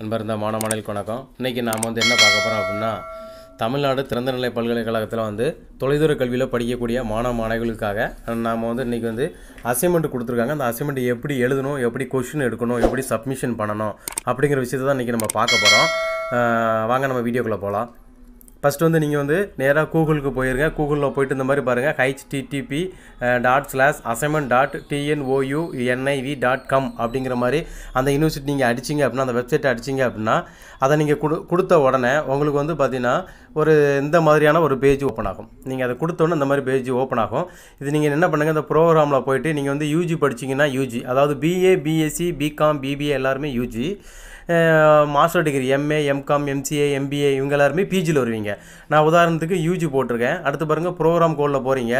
அன்பர்ந்த மாணவனில் வணக்கம் இன்றைக்கி நாம் வந்து என்ன பார்க்க போகிறோம் அப்படின்னா தமிழ்நாடு திறந்தநிலை பல்கலைக்கழகத்தில் வந்து தொலைதூர கல்வியில் படிக்கக்கூடிய மாணவ மாணவிகளுக்காக நாம் வந்து இன்றைக்கி வந்து அசைன்மெண்ட் கொடுத்துருக்காங்க அந்த அசைன்மெண்ட் எப்படி எழுதணும் எப்படி கொஷின் எடுக்கணும் எப்படி சப்மிஷன் பண்ணணும் அப்படிங்கிற விஷயத்தை தான் இன்றைக்கி நம்ம பார்க்க போகிறோம் வாங்க நம்ம வீடியோக்குள்ளே போகலாம் ஃபஸ்ட்டு வந்து நீங்கள் வந்து நேராக கூகுளுக்கு போயிருங்க கூகுளில் போயிட்டு இந்த மாதிரி பாருங்கள் HTTP dot slash assignment dot TNOU NIV dot com அப்படிங்கிற மாதிரி அந்த யூனிவர்சிட்டி நீங்கள் அடிச்சிங்க அப்படின்னா அந்த வெப்சைட் அடிச்சிங்க அப்படின்னா அதை நீங்கள் கொடு கொடுத்த உடனே உங்களுக்கு வந்து பார்த்தீங்கன்னா ஒரு இந்த மாதிரியான ஒரு பேஜ் ஓப்பன் ஆகும் நீங்கள் அதை கொடுத்தோன்னே இந்த மாதிரி பேஜ் ஓப்பன் ஆகும் இது நீங்கள் என்ன பண்ணுங்கள் இந்த ப்ரோக்ராமில் போயிட்டு நீங்கள் வந்து யூஜி படிச்சிங்கன்னா யூஜி அதாவது பிஏ பிஎஸ்சி பிகாம் பிபிஏ எல்லாருமே UG master degree MA MCom MCA MBA இவங்க எல்லாருமே பிஜியில் வருவீங்க நான் உதாரணத்துக்கு யூஜி போட்டிருக்கேன் அடுத்து பாருங்கள் ப்ரோக்ராம் கோலில் போகிறீங்க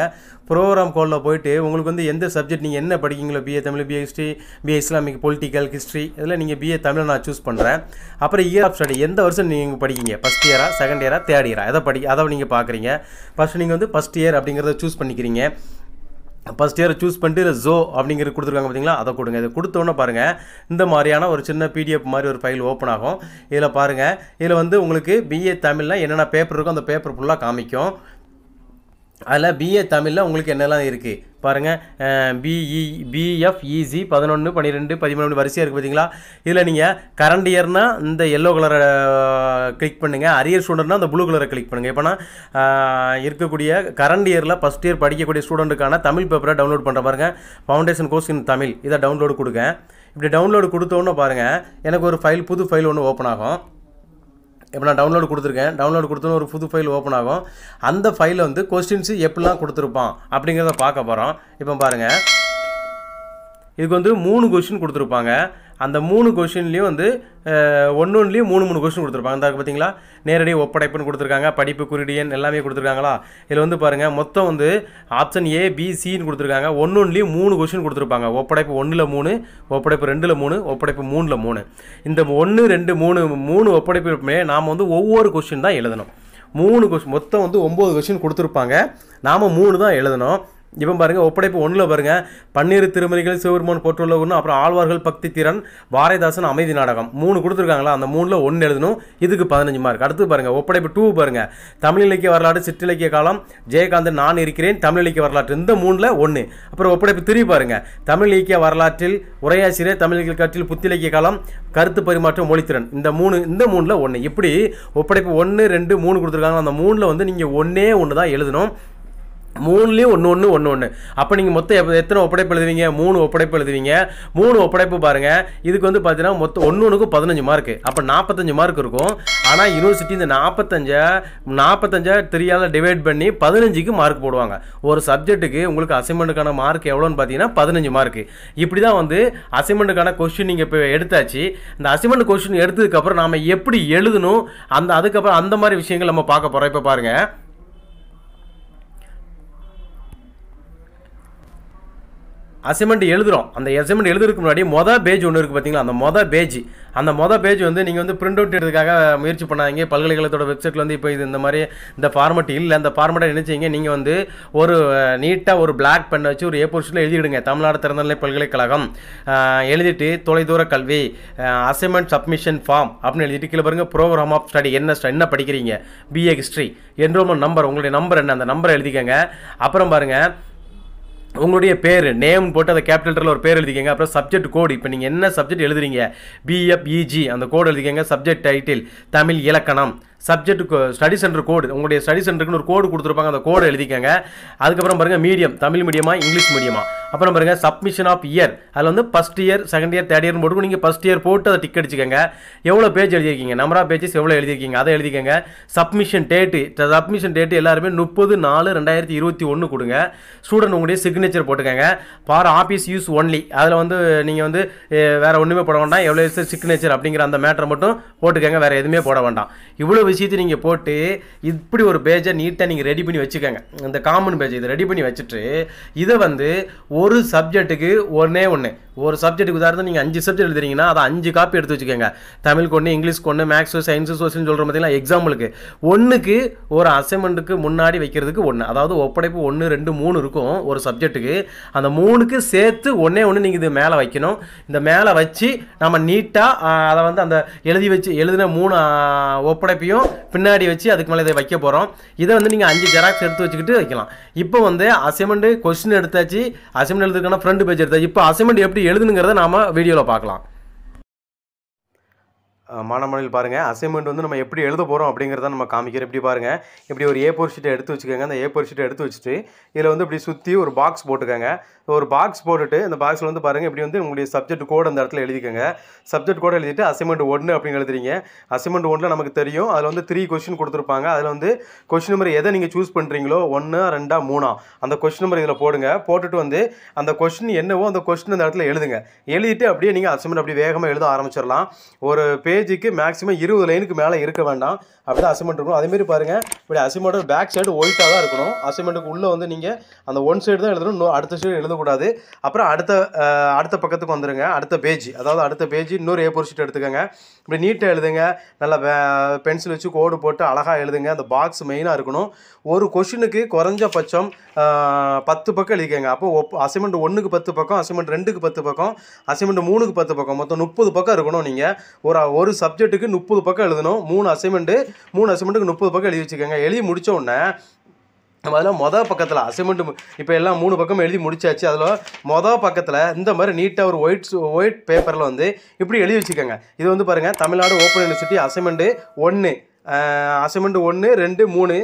ப்ரோக்ராம் கோலில் போயிட்டு உங்களுக்கு வந்து எந்த சப்ஜெக்ட் நீங்கள் என்ன படிக்கிங்களோ BA Tamil BA history BA Islamic political history இதில் நீங்கள் பிஏ தமிழை நான் சூஸ் பண்ணுறேன் அப்புறம் இயர் ஆஃப் ஸ்டடி எந்த வருஷம் நீங்கள் படிக்கிங்க ஃபஸ்ட் இயரா செகண்ட் இயரா தேர்ட் இயரா எதை படி அதை நீங்கள் பார்க்குறீங்க ஃபஸ்ட் நீங்கள் வந்து ஃபஸ்ட் இயர் அப்படிங்கிறத சூஸ் பண்ணிக்கிறீங்க ஃபஸ்ட் இயரை சூஸ் பண்ணிட்டு இல்லை ஜோ அப்படிங்கிற கொடுத்துருக்காங்க பார்த்தீங்களா அதை கொடுங்க இதை கொடுத்தோன்னே பாருங்கள் இந்த மாதிரியான ஒரு சின்ன பிடிஎஃப் மாதிரி ஒரு ஃபைல் ஓப்பன் ஆகும் இதில் பாருங்கள் இதில் வந்து உங்களுக்கு பிஏ தமிழ்னா என்னென்ன பேப்பர் இருக்கோ அந்த பேப்பர் ஃபுல்லாக காமிக்கும் அதில் பிஏ தமிழில் உங்களுக்கு என்னெல்லாம் இருக்குது பாருங்கள் பிஇ பிஎஃப்இசி e, e பதினொன்று பன்னிரெண்டு பதிமூணு வரிசையாக இருக்குது பார்த்தீங்களா இதில் நீங்கள் கரண்ட் இயர்னால் இந்த எல்லோ கலரை கிளிக் பண்ணுங்கள் அரியர் ஸ்டூடெண்ட்னால் அந்த ப்ளூ கலரை கிளிக் பண்ணுங்கள் எப்போனா இருக்கக்கூடிய கரண்ட் இயரில் ஃபஸ்ட் இயர் படிக்கக்கூடிய ஸ்டூடெண்ட்டுக்கான தமிழ் பேப்பரை டவுன்லோட் பண்ணுற பாருங்கள் ஃபவுண்டேஷன் கோர்ஸ் இன் தமிழ் இதை டவுன்லோடு கொடுங்க இப்படி டவுன்லோடு கொடுத்தோன்னு பாருங்கள் எனக்கு ஒரு ஃபைல் புது ஃபைல் ஒன்று ஓப்பன் ஆகும் இப்போ நான் டவுன்லோடு கொடுத்துருக்கேன் டவுன்லோடு கொடுத்தோன்னு ஒரு புது ஃபைல் ஓப்பன் ஆகும் அந்த ஃபைலில் வந்து கொஸ்டின்ஸு எப்படிலாம் கொடுத்துருப்பான் அப்படிங்கிறத பார்க்க போகிறோம் இப்போ பாருங்கள் இதுக்கு வந்து மூணு கொஸ்டின் கொடுத்துருப்பாங்க அந்த மூணு கொஷின்லேயும் வந்து ஒன்று ஒன்றுலேயும் மூணு மூணு கொஷின் கொடுத்துருப்பாங்க அந்த பார்த்தீங்களா நேரடி ஒப்படைப்புன்னு கொடுத்துருக்காங்க படிப்பு குறிடியன் எல்லாமே கொடுத்துருக்காங்களா இதில் வந்து பாருங்கள் மொத்தம் வந்து ஆப்ஷன் ஏ பி சின்னு கொடுத்துருக்காங்க ஒன்று ஒன்றுலேயும் மூணு கொஷின் கொடுத்துருப்பாங்க ஒப்படைப்பு ஒன்றில் மூணு ஒப்படைப்பு ரெண்டில் மூணு ஒப்படைப்பு மூணில் மூணு இந்த ஒன்று ரெண்டு மூணு மூணு ஒப்படைப்புமே நாம் வந்து ஒவ்வொரு கொஷின் தான் எழுதணும் மூணு கொஷின் மொத்தம் வந்து ஒம்பது கொஷின் கொடுத்துருப்பாங்க நாம் மூணு தான் எழுதணும் இப்போ பாருங்கள் ஒப்படைப்பு ஒன்றில் பாருங்கள் பன்னீர் திருமணிகள் சிவபெருமான் போற்றுள்ள ஒன்று அப்புறம் ஆழ்வார்கள் பக்தி திறன் வாரதாசன் அமைதி நாடகம் மூணு கொடுத்துருக்காங்களா அந்த மூணில் ஒன்று எழுதணும் இதுக்கு பதினஞ்சு மார்க் அடுத்து பாருங்கள் ஒப்படைப்பு டூ பாருங்கள் தமிழ் இலக்கிய வரலாறு சிற்றிலக்கிய காலம் ஜெயகாந்தன் நான் இருக்கிறேன் தமிழ் இலக்கிய வரலாற்று இந்த மூணில் ஒன்று அப்புறம் ஒப்படைப்பு திரி பாருங்கள் தமிழ் இலக்கிய வரலாற்றில் உரையாசிரியர் தமிழ் கற்றில் புத்திலக்கிய காலம் கருத்து பரிமாற்றம் மொழித்திறன் இந்த மூணு இந்த மூணில் ஒன்று இப்படி ஒப்படைப்பு ஒன்று ரெண்டு மூணு கொடுத்துருக்காங்க அந்த மூணில் வந்து நீங்கள் ஒன்றே ஒன்று தான் எழுதணும் மூணுலேயும் ஒன்று ஒன்று ஒன்று ஒன்று அப்போ நீங்கள் மொத்தம் எத்தனை ஒப்படைப்பு எழுதுவீங்க மூணு ஒப்படைப்பு எழுதுவீங்க மூணு ஒப்படைப்பு பாருங்கள் இதுக்கு வந்து பார்த்தீங்கன்னா மொத்தம் ஒன்று ஒன்றுக்கும் பதினஞ்சு மார்க் அப்போ நாற்பத்தஞ்சு மார்க் இருக்கும் ஆனால் யூனிவர்சிட்டி இந்த நாற்பத்தஞ்சை நாற்பத்தஞ்சா தெரியாத டிவைட் பண்ணி பதினஞ்சுக்கு மார்க் போடுவாங்க ஒரு சப்ஜெக்ட்டுக்கு உங்களுக்கு அசைன்மெண்ட்டுக்கான மார்க் எவ்வளோன்னு பார்த்தீங்கன்னா பதினஞ்சு மார்க் இப்படி தான் வந்து அசைன்மெண்ட்டுக்கான கொஸ்டின் நீங்கள் இப்போ எடுத்தாச்சு இந்த அசைன்மெண்ட் கொஸ்டின் எடுத்ததுக்கப்புறம் நாம் எப்படி எழுதணும் அந்த அதுக்கப்புறம் அந்த மாதிரி விஷயங்கள் நம்ம பார்க்க போகிறோம் இப்போ பாருங்கள் அசைன்மெண்ட் எழுதுகிறோம் அந்த அசைன்மெண்ட் எழுதுறதுக்கு முன்னாடி மொதல் பேஜ் ஒன்று இருக்குது பார்த்தீங்களா அந்த மொதல் பேஜ் அந்த மொதல் பேஜ் வந்து நீங்கள் வந்து பிரிண்ட் அவுட் எடுத்துக்காக முயற்சி பண்ணாதீங்க பல்கலைக்கழகத்தோட வெப்சைட்டில் வந்து இப்போ இது இந்த மாதிரி இந்த ஃபார்மெட் இல்லை அந்த ஃபார்மெட்டை நினைச்சிங்க நீங்கள் வந்து ஒரு நீட்டாக ஒரு பிளாக் பண்ண வச்சு ஒரு ஏ எழுதிவிடுங்க தமிழ்நாடு திறந்தநிலை பல்கலைக்கழகம் எழுதிட்டு தொலைதூர கல்வி அசைன்மெண்ட் சப்மிஷன் ஃபார்ம் அப்படின்னு எழுதிட்டு கீழே பாருங்கள் ப்ரோக்ராம் ஆஃப் ஸ்டடி என்ன என்ன படிக்கிறீங்க பிஏ ஹிஸ்ட்ரி என்ரோல்மெண்ட் நம்பர் உங்களுடைய நம்பர் என்ன அந்த நம்பரை எழுதிக்கங்க அப்புறம் பாருங்கள் உங்களுடைய பேர் நேம் போட்டு அதை கேபிட்டல் ஒரு பேர் எழுதிக்கங்க அப்புறம் சப்ஜெக்ட் கோடு இப்போ நீங்கள் என்ன சப்ஜெக்ட் எழுதுறீங்க பிஎஃப்இஜி e அந்த கோடு எழுதிக்கங்க சப்ஜெக்ட் டைட்டில் தமிழ் இலக்கணம் சப்ஜெக்ட் ஸ்டடி சென்டர் கோடு உங்களுடைய ஸ்டடி சென்டருக்குன்னு ஒரு கோடு கொடுத்துருப்பாங்க அந்த கோடு எழுதிக்கங்க அதுக்கப்புறம் பாருங்கள் மீடியம் தமிழ் மீடியமாக இங்கிலீஷ் மீடியமாக அப்புறம் பாருங்கள் சப்மிஷன் ஆஃப் இயர் அதில் வந்து first year second year third இயர்னு போட்டு நீங்கள் ஃபஸ்ட் இயர் போட்டு அதை டிக் அடிச்சுக்கோங்க எவ்வளோ பேஜ் எழுதியிருக்கீங்க நம்பர் ஆஃப் பேஜஸ் எவ்வளோ எழுதியிருக்கீங்க அதை எழுதிக்கங்க சப்மிஷன் டேட்டு சப்மிஷன் டேட்டு எல்லாருமே முப்பது நாலு ரெண்டாயிரத்தி இருபத்தி ஒன்று கொடுங்க ஸ்டூடெண்ட் உங்களுடைய சிக்னேச்சர் போட்டுக்கோங்க ஃபார் ஆஃபீஸ் யூஸ் ஒன்லி அதில் வந்து நீங்கள் வந்து வேறு ஒன்றுமே போட வேண்டாம் எவ்வளோ சிக்னேச்சர் அப்படிங்கிற அந்த மேட்டரை மட்டும் போட்டுக்கோங்க வேறு எதுவுமே போட வேண்டாம் இவ்வளோ விஷயத்தையும் நீங்கள் போட்டு இப்படி ஒரு பேஜை நீட்டாக நீங்கள் ரெடி பண்ணி வச்சுக்கோங்க இந்த காமன் பேஜை இதை ரெடி பண்ணி வச்சுட்டு இதை வந்து ஒரு சப்ஜெக்ட்டுக்கு ஒன்றே ஒன்று ஒரு சப்ஜெக்ட்டுக்கு உதாரணம் நீங்கள் அஞ்சு சப்ஜெக்ட் எழுதுறீங்கன்னா அதை அஞ்சு காப்பி எடுத்து வச்சுக்கோங்க தமிழ் கொன்று இங்கிலீஷ் கொண்டு மேக்ஸு சயின்ஸு சோசியல்னு சொல்கிற மாதிரிலாம் எக்ஸாம்பிளுக்கு ஒன்றுக்கு ஒரு அசைன்மெண்ட்டுக்கு முன்னாடி வைக்கிறதுக்கு ஒன்று அதாவது ஒப்படைப்பு ஒன்று ரெண்டு மூணு இருக்கும் ஒரு சப்ஜெக்ட்டுக்கு அந்த மூணுக்கு சேர்த்து ஒன்றே ஒன்று நீங்கள் இது மேலே வைக்கணும் இந்த மேலே வச்சு நம்ம நீட்டாக அதை வந்து அந்த எழுதி வச்சு எழுதின மூணு ஒப்படைப்பையும் போகிறோம் பின்னாடி வச்சு அதுக்கு மேலே இதை வைக்க போகிறோம் இதை வந்து நீங்கள் அஞ்சு ஜெராக்ஸ் எடுத்து வச்சுக்கிட்டு வைக்கலாம் இப்போ வந்து அசைன்மெண்ட் கொஸ்டின் எடுத்தாச்சு அசைன்மெண்ட் எழுதுக்கான ஃப்ரண்ட் பேஜ் எடுத்தாச்சு இப்போ அசைன்மெண்ட் எப்படி எழுதுனுங்கிறத நாம் வீடியோவில் பார்க்கலாம் மாணவர்கள் பாருங்கள் அசைன்மெண்ட் வந்து நம்ம எப்படி எழுத போகிறோம் அப்படிங்கிறத நம்ம காமிக்கிறோம் எப்படி பாருங்கள் இப்படி ஒரு ஏ போர் ஷீட்டை எடுத்து வச்சுக்கோங்க அந்த ஏ போர் ஷீட்டை எடுத்து வச்சுட்டு இதில் வந்து இப்படி சுற்றி ஒரு பாக்ஸ் போட்டுக்கோங்க ஒரு பாக்ஸ் போட்டுட்டு இந்த பாக்ஸில் வந்து பாருங்கள் இப்படி வந்து உங்களுடைய சப்ஜெக்ட் கோடு அந்த இடத்துல எழுதிக்கோங்க சப்ஜெக்ட் கோடு எழுதிட்டு அசைன்மெண்ட் ஒன்று அப்படின்னு எழுதுறீங்க அசைன்மெண்ட் ஒன்றில் நமக்கு தெரியும் அதில் வந்து த்ரீ கொஷின் கொடுத்துருப்பாங்க அதில் வந்து கொஷின் நம்பர் எதை நீங்கள் சூஸ் பண்ணுறீங்களோ ஒன்று ரெண்டா மூணா அந்த கொஷின் நம்பர் இதில் போடுங்க போட்டுட்டு வந்து அந்த கொஷின் என்னவோ அந்த கொஷின் அந்த இடத்துல எழுதுங்க எழுதிட்டு அப்படியே நீங்கள் அசைன்மெண்ட் அப்படியே வேகமாக எழுத ஆரம்பிச்சிடலாம் ஒரு பேஜ் பேஜுக்கு மேக்ஸிமம் இருபது லைனுக்கு மேலே இருக்க வேண்டாம் அப்படி தான் அசைமெண்ட் இருக்கணும் அதேமாரி பாருங்கள் இப்படி அசைமெண்ட்டோட பேக் சைடு ஒயிட்டாக தான் இருக்கணும் அசிமெண்ட்டுக்கு உள்ளே வந்து நீங்கள் அந்த ஒன் சைடு தான் எழுதணும் இன்னும் அடுத்த சைடு எழுதக்கூடாது அப்புறம் அடுத்த அடுத்த பக்கத்துக்கு வந்துடுங்க அடுத்த பேஜ் அதாவது அடுத்த பேஜ் இன்னொரு ஏபோர் ஷீட் எடுத்துக்கோங்க இப்படி நீட்டாக எழுதுங்க நல்லா பென்சில் வச்சு கோடு போட்டு அழகாக எழுதுங்க அந்த பாக்ஸ் மெயினாக இருக்கணும் ஒரு கொஷினுக்கு குறைஞ்சபட்சம் பத்து பக்கம் எழுதிக்கங்க அப்போ அசைமெண்ட் ஒன்றுக்கு பத்து பக்கம் அசைமெண்ட் ரெண்டுக்கு பத்து பக்கம் அசைமெண்ட் மூணுக்கு பத்து பக்கம் மொத்தம் முப்பது பக்கம் இருக்கணும் நீங்கள் ஒரு ஒரு ஒரு சப்ஜெக்ட்டுக்கு முப்பது பக்கம் எழுதணும் மூணு அசைன்மெண்ட்டு மூணு அசைன்மெண்ட்டுக்கு முப்பது பக்கம் எழுதி வச்சுக்கோங்க எழுதி உடனே நம்ம அதில் மொதல் பக்கத்தில் அசைன்மெண்ட் இப்போ எல்லாம் மூணு பக்கம் எழுதி முடிச்சாச்சு அதில் மொதல் பக்கத்தில் இந்த மாதிரி நீட்டாக ஒரு ஒயிட் ஒயிட் பேப்பரில் வந்து இப்படி எழுதி வச்சுக்கோங்க இது வந்து பாருங்கள் தமிழ்நாடு ஓப்பன் யூனிவர்சிட்டி அசைன்மெண்ட்டு ஒன்று அசைன்மெண்ட் ஒன்று ரெண்டு மூணு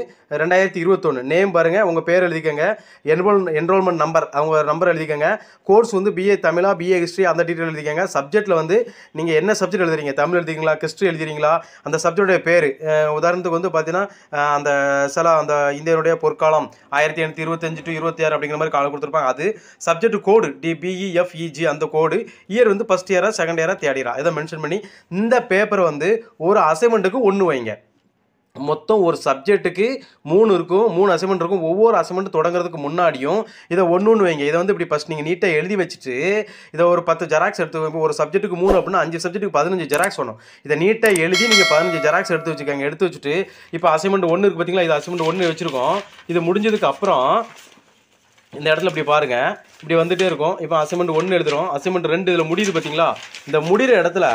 ரெண்டாயிரத்தி இருபத்தொன்று நேம் பாருங்கள் உங்கள் பேர் எழுதிக்கோங்க என்ரோல் என்ரோல்மெண்ட் நம்பர் அவங்க நம்பர் எழுதிக்கோங்க கோர்ஸ் வந்து பிஏ தமிழா பிஏ ஹிஸ்ட்ரி அந்த டீட்டெயில் எழுதிக்கோங்க சப்ஜெக்ட்டில் வந்து நீங்கள் என்ன சப்ஜெக்ட் எழுதுறீங்க தமிழ் எழுதிங்களா ஹிஸ்ட்ரி எழுதுறீங்களா அந்த சப்ஜெக்டுடைய பேர் உதாரணத்துக்கு வந்து பார்த்தீங்கன்னா அந்த சில அந்த இந்தியனுடைய பொற்காலம் ஆயிரத்தி எண்ணூற்றி இருபத்தஞ்சு டு இருபத்தி ஆறு அப்படிங்கிற மாதிரி காலம் கொடுத்துருப்பாங்க அது சப்ஜெக்ட் கோடு டி பிஇஎஃப்இஜி அந்த கோடு இயர் வந்து ஃபஸ்ட் இயராக செகண்ட் இயராக தேர்ட் இதை மென்ஷன் பண்ணி இந்த பேப்பர் வந்து ஒரு அசைன்மெண்ட்டுக்கு ஒன்று வைங்க மொத்தம் ஒரு சப்ஜெக்ட்டுக்கு மூணு இருக்கும் மூணு அசைன்மெண்ட் இருக்கும் ஒவ்வொரு அசைன்மெண்ட் தொடங்குறதுக்கு முன்னாடியும் இதை ஒன்று ஒன்று வைங்க இதை வந்து இப்படி ஃபஸ்ட் நீங்கள் நீட்டாக எழுதி வச்சுட்டு இதை ஒரு பத்து ஜெராக்ஸ் எடுத்து வைப்போம் ஒரு சப்ஜெக்ட்டுக்கு மூணு அப்படின்னா அஞ்சு சப்ஜெக்ட்டுக்கு பதினஞ்சு ஜெராக்ஸ் வேணும் இதை நீட்டாக எழுதி நீங்கள் பதினஞ்சு ஜெராக்ஸ் எடுத்து வச்சுக்கோங்க எடுத்து வச்சுட்டு இப்போ அசைன்மெண்ட் ஒன்று இருக்குது பார்த்தீங்களா இது அசைன்மெண்ட் ஒன்று வச்சுருக்கோம் இது முடிஞ்சதுக்கு அப்புறம் இந்த இடத்துல இப்படி பாருங்கள் இப்படி வந்துகிட்டே இருக்கும் இப்போ அசைன்மெண்ட் ஒன்று எழுதுகிறோம் அசைன்மெண்ட் ரெண்டு இதில் முடியுது பார்த்தீங்களா இந்த முடிகிற இடத்துல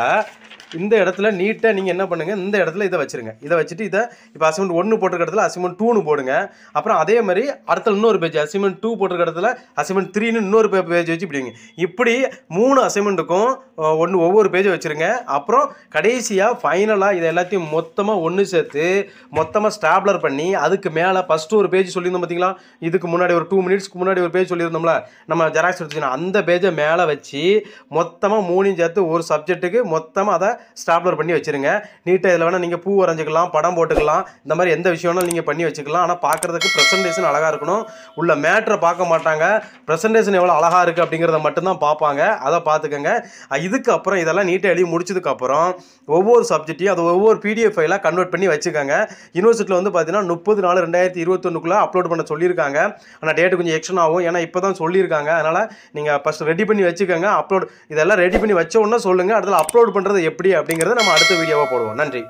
இந்த இடத்துல நீட்டாக நீங்கள் என்ன பண்ணுங்கள் இந்த இடத்துல இதை வச்சுருங்க இதை வச்சுட்டு இதை இப்போ அசைமெண்ட் ஒன்று போட்டிருக்க இடத்துல அசைமெண்ட் டூனு போடுங்க அப்புறம் அதே மாதிரி அடுத்த இன்னொரு பேஜ் அசைமெண்ட் டூ போட்டிருக்க இடத்துல அசைமெண்ட் த்ரீன்னு இன்னொரு பேஜ் வச்சு இப்படிங்க இப்படி மூணு அசைமெண்ட்டுக்கும் ஒன்று ஒவ்வொரு பேஜை வச்சுருங்க அப்புறம் கடைசியாக ஃபைனலாக இதை எல்லாத்தையும் மொத்தமாக ஒன்று சேர்த்து மொத்தமாக ஸ்டாப்லர் பண்ணி அதுக்கு மேலே ஃபஸ்ட்டு ஒரு பேஜ் சொல்லியிருந்தோம் பார்த்தீங்களா இதுக்கு முன்னாடி ஒரு டூ மினிட்ஸ்க்கு முன்னாடி ஒரு பேஜ் சொல்லியிருந்தோம்ல நம்ம ஜெராக்ஸ் எடுத்துக்கணும் அந்த பேஜை மேலே வச்சு மொத்தமாக மூணையும் சேர்த்து ஒரு சப்ஜெக்ட்டுக்கு மொத்தமாக அதை ஸ்டாப்லர் பண்ணி வச்சுருங்க நீட்டாக இதில் வேணால் நீங்கள் பூ வரைஞ்சிக்கலாம் படம் போட்டுக்கலாம் இந்த மாதிரி எந்த விஷயம்னாலும் நீங்கள் பண்ணி வச்சுக்கலாம் ஆனால் பார்க்குறதுக்கு ப்ரெசன்டேஷன் அழகாக இருக்கணும் உள்ள மேட்ரை பார்க்க மாட்டாங்க ப்ரெசன்டேஷன் எவ்வளோ அழகாக இருக்குது அப்படிங்கிறத மட்டும்தான் பார்ப்பாங்க அதை பார்த்துக்கோங்க இதுக்கப்புறம் இதெல்லாம் நீட்டாக எழுதி முடிச்சதுக்கப்புறம் ஒவ்வொரு சப்ஜெக்ட்டையும் அது ஒவ்வொரு பிடிஎஃப் ஃபைலாக கன்வெர்ட் பண்ணி வச்சுக்கோங்க யூனிவர்சிட்டியில் வந்து பார்த்தீங்கன்னா முப்பது நாலு ரெண்டாயிரத்தி இருபத்தொன்னுக்குள்ளே அப்லோட் பண்ண சொல்லியிருக்காங்க ஆனால் டேட்டு கொஞ்சம் எக்ஷன் ஆகும் ஏன்னா இப்போ தான் சொல்லியிருக்காங்க அதனால் நீங்கள் ஃபஸ்ட் ரெடி பண்ணி வச்சுக்கோங்க அப்லோட் இதெல்லாம் ரெடி பண்ணி வச்ச உடனே சொல்லுங்கள் அடுத்தது அப்லோட் பண்ணுறது எப்படி அப்படிங்கிறத நம்ம அடுத்த வீடியோவா போடுவோம் நன்றி